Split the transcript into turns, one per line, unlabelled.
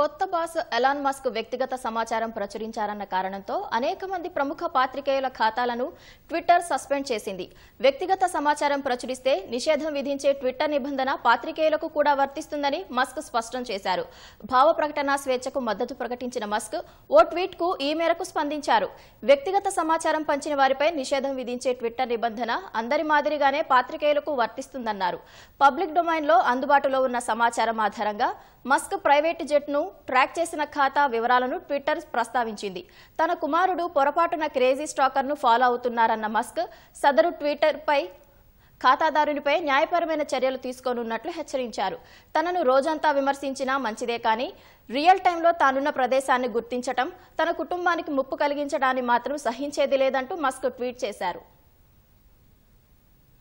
కొత్త boss Elon Musk వ్యక్తిగత సమాచారం ప్రచురించారన్న కారణంతో అనేక మంది ప్రముఖ పాత్రికేయుల ఖాతాలను ట్విట్టర్ సస్పెండ్ చేసింది వ్యక్తిగత సమాచారం ప్రచురిస్తే నిషేధం విధించే ట్విట్టర్ నిబంధన పాత్రికేయులకు కూడా వర్తిస్తుందని మస్క్ స్పష్టం చేశారు భావ ప్రకటన స్వేచ్ఛకు మద్దతు ప్రకటించిన మస్క్ ఓ ట్వీట్కు ఈ మేరకు స్పందించారు వ్యక్తిగత సమాచారం పంచిన వారిపై నిషేధం విధించే ట్విట్టర్ నిబంధన అందరి మాదిరిగానే పాత్రికేయులకు వర్తిస్తుందన్నారు పబ్లిక్ డొమైన్లో అందుబాటులో ఉన్న సమాచారం ఆధారంగా మస్క్ ప్రైవేటు జెట్ను ట్రాక్ చేసిన ఖాతా వివరాలను ట్విట్టర్ ప్రస్తావించింది తన కుమారుడు పొరపాటున క్రేజీ స్టాకర్ను ఫాలో అవుతున్నారన్న మస్క్ సదరు ట్విట్టర్పై ఖాతాదారునిపై న్యాయపరమైన చర్యలు తీసుకోనున్నట్లు హెచ్చరించారు తనను రోజంతా విమర్శించినా మంచిదే కానీ రియల్ టైంలో తానున్న ప్రదేశాన్ని గుర్తించటం తన కుటుంబానికి ముప్పు కలిగించడాన్ని మాత్రం సహించేది లేదంటూ మస్క్ ట్వీట్ చేశారు